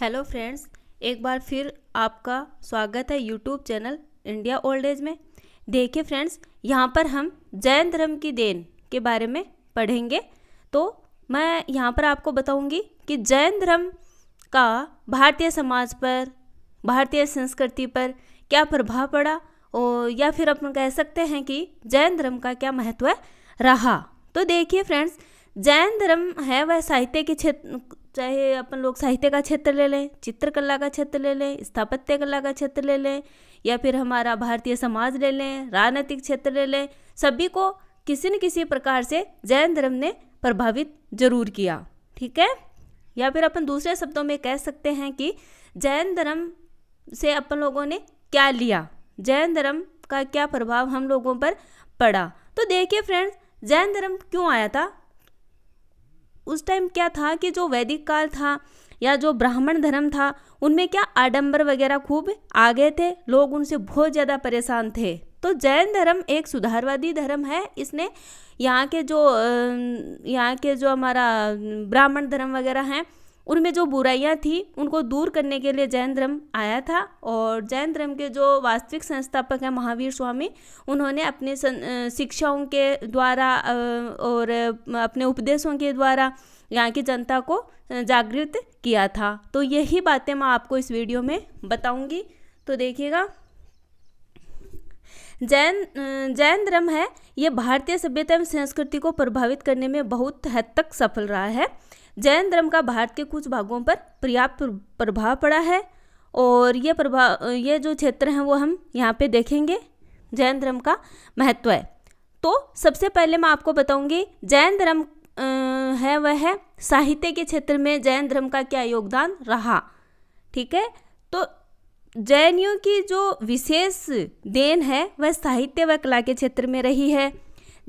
hello friends एक बार फिर आपका स्वागत है YouTube channel India old age में देखिए फ्रेंड्स यहाँ पर हम जैन धर्म की देन के बारे में पढ़ेंगे तो मैं यहाँ पर आपको बताऊँगी कि जैन धर्म का भारतीय समाज पर भारतीय संस्कृति पर क्या प्रभाव पड़ा और या फिर अपन कह सकते हैं कि जैन धर्म का क्या महत्व रहा तो देखिए फ्रेंड्स जैन धर्म है वह साहित्य के क्षेत्र चाहे अपन लोग साहित्य का क्षेत्र ले लें चित्रकला का क्षेत्र ले लें स्थापत्य कला का क्षेत्र ले लें या फिर हमारा भारतीय समाज ले लें राजनीतिक क्षेत्र ले लें सभी को किसी न किसी प्रकार से जैन धर्म ने प्रभावित जरूर किया ठीक है या फिर अपन दूसरे शब्दों में कह सकते हैं कि जैन धर्म से अपन लोगों ने क्या लिया जैन धर्म का क्या प्रभाव हम लोगों पर पड़ा तो देखिए फ्रेंड्स जैन धर्म क्यों आया था उस टाइम क्या था कि जो वैदिक काल था या जो ब्राह्मण धर्म था उनमें क्या आडंबर वगैरह खूब आ गए थे लोग उनसे बहुत ज़्यादा परेशान थे तो जैन धर्म एक सुधारवादी धर्म है इसने यहाँ के जो यहाँ के जो हमारा ब्राह्मण धर्म वगैरह हैं उनमें जो बुराइयां थी उनको दूर करने के लिए जैन धर्म आया था और जैन धर्म के जो वास्तविक संस्थापक हैं महावीर स्वामी उन्होंने अपने शिक्षाओं के द्वारा और अपने उपदेशों के द्वारा यहाँ की जनता को जागृत किया था तो यही बातें मैं आपको इस वीडियो में बताऊँगी तो देखिएगा जैन जैन धर्म है ये भारतीय सभ्यता एवं संस्कृति को प्रभावित करने में बहुत हद तक सफल रहा है जैन धर्म का भारत के कुछ भागों पर पर्याप्त प्रभाव पड़ा है और ये प्रभाव ये जो क्षेत्र हैं वो हम यहाँ पे देखेंगे जैन धर्म का महत्व है तो सबसे पहले मैं आपको बताऊंगी जैन धर्म है वह है साहित्य के क्षेत्र में जैन धर्म का क्या योगदान रहा ठीक है तो जैनियों की जो विशेष देन है वह साहित्य व कला के क्षेत्र में रही है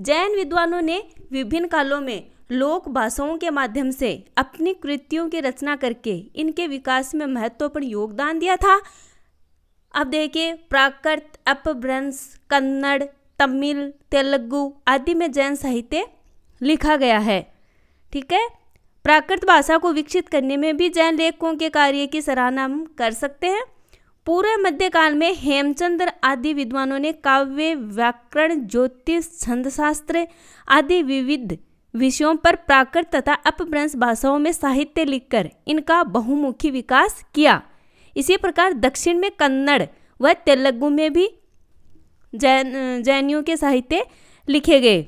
जैन विद्वानों ने विभिन्न कालों में लोक भाषाओं के माध्यम से अपनी कृतियों की रचना करके इनके विकास में महत्वपूर्ण योगदान दिया था अब देखिए प्राकृत अपभ्रंश कन्नड़ तमिल तेलुगु आदि में जैन साहित्य लिखा गया है ठीक है प्राकृत भाषा को विकसित करने में भी जैन लेखकों के कार्य की सराहना हम कर सकते हैं पूरे मध्यकाल में हेमचंद्र आदि विद्वानों ने काव्य व्याकरण ज्योतिष छंदशास्त्र आदि विविध विषयों पर प्राकृत तथा अपभ्रंश भाषाओं में साहित्य लिखकर इनका बहुमुखी विकास किया इसी प्रकार दक्षिण में कन्नड़ व तेलुगु में भी जैन जैनियों के साहित्य लिखे गए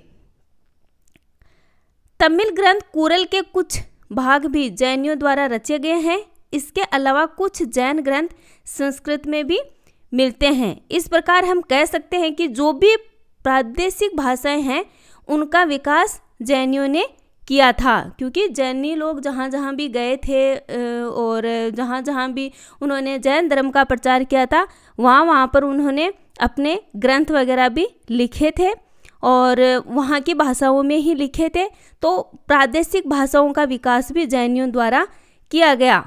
तमिल ग्रंथ कुरल के कुछ भाग भी जैनियों द्वारा रचे गए हैं इसके अलावा कुछ जैन ग्रंथ संस्कृत में भी मिलते हैं इस प्रकार हम कह सकते हैं कि जो भी प्रादेशिक भाषाएं हैं उनका विकास जैनियों ने किया था क्योंकि जैनी लोग जहाँ जहाँ भी गए थे और जहाँ जहाँ भी उन्होंने जैन धर्म का प्रचार किया था वहाँ वहाँ पर उन्होंने अपने ग्रंथ वगैरह भी लिखे थे और वहाँ की भाषाओं में ही लिखे थे तो प्रादेशिक भाषाओं का विकास भी जैनियों द्वारा किया गया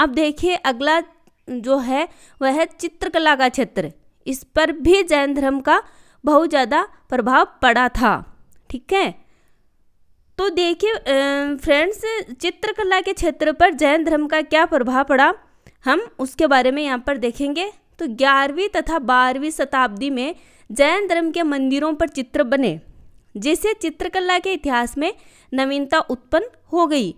अब देखिए अगला जो है वह है चित्रकला का क्षेत्र इस पर भी जैन धर्म का बहुत ज़्यादा प्रभाव पड़ा था ठीक है तो देखिए फ्रेंड्स चित्रकला के क्षेत्र पर जैन धर्म का क्या प्रभाव पड़ा हम उसके बारे में यहाँ पर देखेंगे तो ग्यारहवीं तथा बारहवीं शताब्दी में जैन धर्म के मंदिरों पर चित्र बने जिससे चित्रकला के इतिहास में नवीनता उत्पन्न हो गई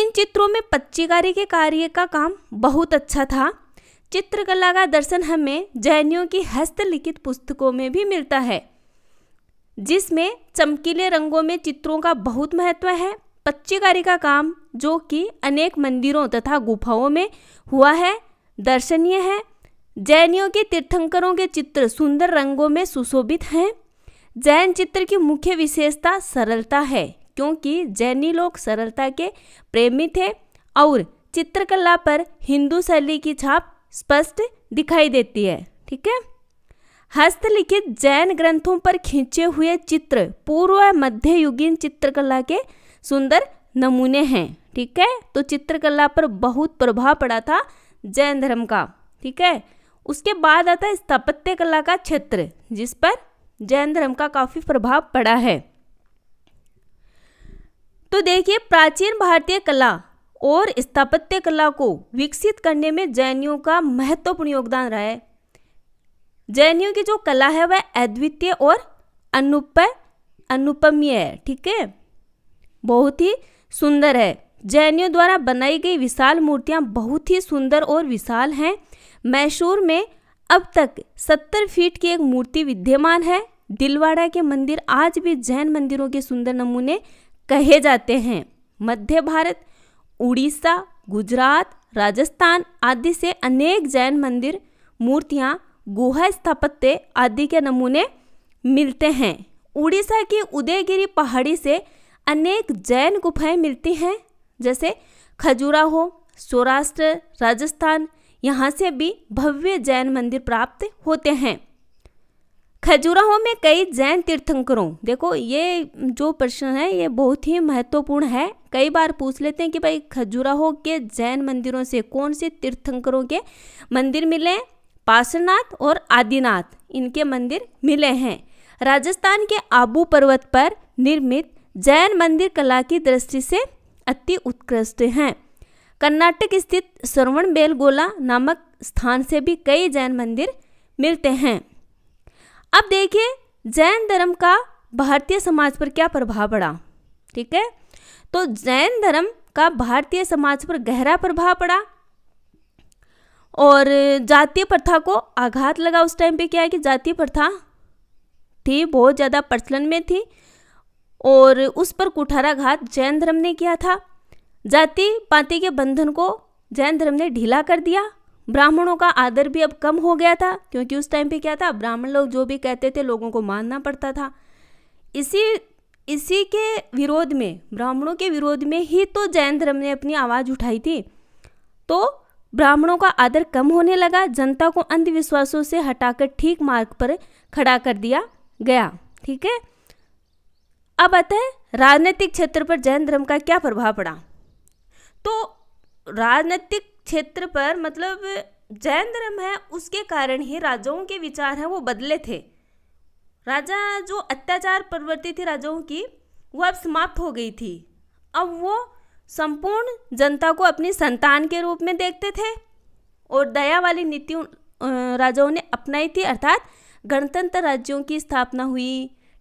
इन चित्रों में पच्चीकारी के कार्य का काम बहुत अच्छा था चित्रकला का दर्शन हमें जैनियों की हस्तलिखित पुस्तकों में भी मिलता है जिसमें चमकीले रंगों में चित्रों का बहुत महत्व है पच्चीकारी का काम जो कि अनेक मंदिरों तथा गुफाओं में हुआ है दर्शनीय है जैनियों के तीर्थंकरों के चित्र सुंदर रंगों में सुशोभित हैं जैन चित्र की मुख्य विशेषता सरलता है क्योंकि जैनी लोग सरलता के प्रेमी थे और चित्रकला पर हिंदू शैली की छाप स्पष्ट दिखाई देती है ठीक है हस्तलिखित जैन ग्रंथों पर खींचे हुए चित्र पूर्व मध्य चित्रकला के सुंदर नमूने हैं ठीक है तो चित्रकला पर बहुत प्रभाव पड़ा था जैन धर्म का ठीक है उसके बाद आता है स्थापत्य कला का क्षेत्र जिस पर जैन धर्म का काफ़ी प्रभाव पड़ा है तो देखिए प्राचीन भारतीय कला और स्थापत्य कला को विकसित करने में जैनियों का महत्वपूर्ण योगदान रहा है जे की जो कला है वह अद्वितीय और अनुप अनुपमीय है ठीक है बहुत ही सुंदर है जैनियों द्वारा बनाई गई विशाल मूर्तियाँ बहुत ही सुंदर और विशाल हैं मैसूर में अब तक सत्तर फीट की एक मूर्ति विद्यमान है दिलवाड़ा के मंदिर आज भी जैन मंदिरों के सुंदर नमूने कहे जाते हैं मध्य भारत उड़ीसा गुजरात राजस्थान आदि से अनेक जैन मंदिर मूर्तियाँ गुहा स्थापत्य आदि के नमूने मिलते हैं उड़ीसा की उदयगिरी पहाड़ी से अनेक जैन गुफाएं मिलती हैं जैसे खजुराहो सौराष्ट्र राजस्थान यहाँ से भी भव्य जैन मंदिर प्राप्त होते हैं खजुराहो में कई जैन तीर्थंकरों देखो ये जो प्रश्न है ये बहुत ही महत्वपूर्ण है कई बार पूछ लेते हैं कि भाई खजुराहो के जैन मंदिरों से कौन से तीर्थंकरों के मंदिर मिले पासनाथ और आदिनाथ इनके मंदिर मिले हैं राजस्थान के आबू पर्वत पर निर्मित जैन मंदिर कला की दृष्टि से अति उत्कृष्ट हैं कर्नाटक स्थित श्रवण बेलगोला नामक स्थान से भी कई जैन मंदिर मिलते हैं अब देखिए जैन धर्म का भारतीय समाज पर क्या प्रभाव पड़ा ठीक है तो जैन धर्म का भारतीय समाज पर गहरा प्रभाव पड़ा और जातीय प्रथा को आघात लगा उस टाइम पे क्या है कि जातीय प्रथा थी बहुत ज़्यादा प्रचलन में थी और उस पर कुठाराघात जैन धर्म ने किया था जाति पाति के बंधन को जैन धर्म ने ढीला कर दिया ब्राह्मणों का आदर भी अब कम हो गया था क्योंकि उस टाइम पे क्या था ब्राह्मण लोग जो भी कहते थे लोगों को मानना पड़ता था इसी इसी के विरोध में ब्राह्मणों के विरोध में ही तो जैन धर्म ने अपनी आवाज़ उठाई थी तो ब्राह्मणों का आदर कम होने लगा जनता को अंधविश्वासों से हटाकर ठीक मार्ग पर खड़ा कर दिया गया ठीक है अब अतः राजनीतिक क्षेत्र पर जैन धर्म का क्या प्रभाव पड़ा तो राजनीतिक क्षेत्र पर मतलब जैन धर्म है उसके कारण ही राजाओं के विचार हैं वो बदले थे राजा जो अत्याचार प्रवृत्ति थी राजाओं की वो अब समाप्त हो गई थी अब वो संपूर्ण जनता को अपनी संतान के रूप में देखते थे और दया वाली नीति राजाओं ने अपनाई थी अर्थात गणतंत्र राज्यों की स्थापना हुई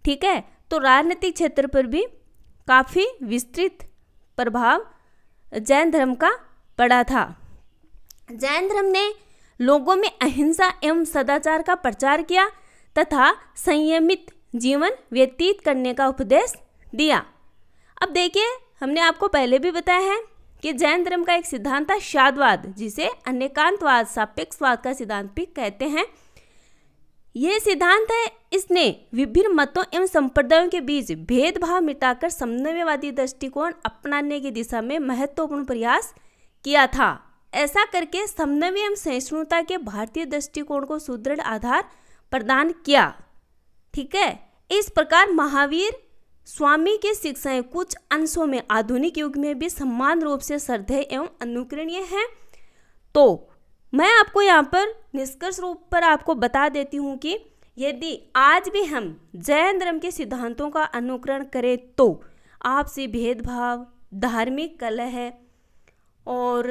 ठीक है तो राजनीतिक क्षेत्र पर भी काफ़ी विस्तृत प्रभाव जैन धर्म का पड़ा था जैन धर्म ने लोगों में अहिंसा एवं सदाचार का प्रचार किया तथा संयमित जीवन व्यतीत करने का उपदेश दिया अब देखिए हमने आपको पहले भी बताया है कि जैन धर्म का एक सिद्धांत था शादवाद जिसे अन्यकांतवाद सापेक्षवाद का सिद्धांत भी कहते हैं यह सिद्धांत है इसने विभिन्न मतों एवं संप्रदायों के बीच भेदभाव मिटाकर समन्वयवादी दृष्टिकोण अपनाने की दिशा में महत्वपूर्ण प्रयास किया था ऐसा करके समन्वय एवं सहिष्णुता के भारतीय दृष्टिकोण को सुदृढ़ आधार प्रदान किया ठीक है इस प्रकार महावीर स्वामी की शिक्षाएं कुछ अंशों में आधुनिक युग में भी सम्मान रूप से श्रद्धेय एवं अनुकरणीय हैं तो मैं आपको यहाँ पर निष्कर्ष रूप पर आपको बता देती हूँ कि यदि आज भी हम जैन धर्म के सिद्धांतों का अनुकरण करें तो आपसी भेदभाव धार्मिक कलह है और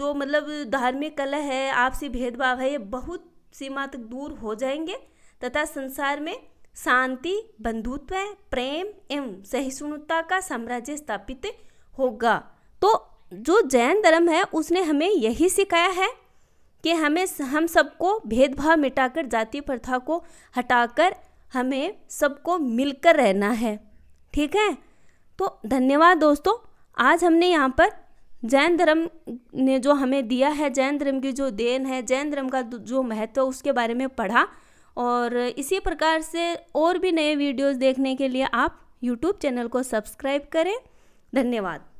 जो मतलब धार्मिक कलह है आपसी भेदभाव है ये बहुत सीमा तक दूर हो जाएंगे तथा संसार में शांति बंधुत्व प्रेम एवं सहिष्णुता का साम्राज्य स्थापित होगा तो जो जैन धर्म है उसने हमें यही सिखाया है कि हमें हम सबको भेदभाव मिटाकर जाति प्रथा को हटाकर हमें सबको मिलकर रहना है ठीक है तो धन्यवाद दोस्तों आज हमने यहाँ पर जैन धर्म ने जो हमें दिया है जैन धर्म की जो देन है जैन धर्म का जो महत्व उसके बारे में पढ़ा और इसी प्रकार से और भी नए वीडियोस देखने के लिए आप यूट्यूब चैनल को सब्सक्राइब करें धन्यवाद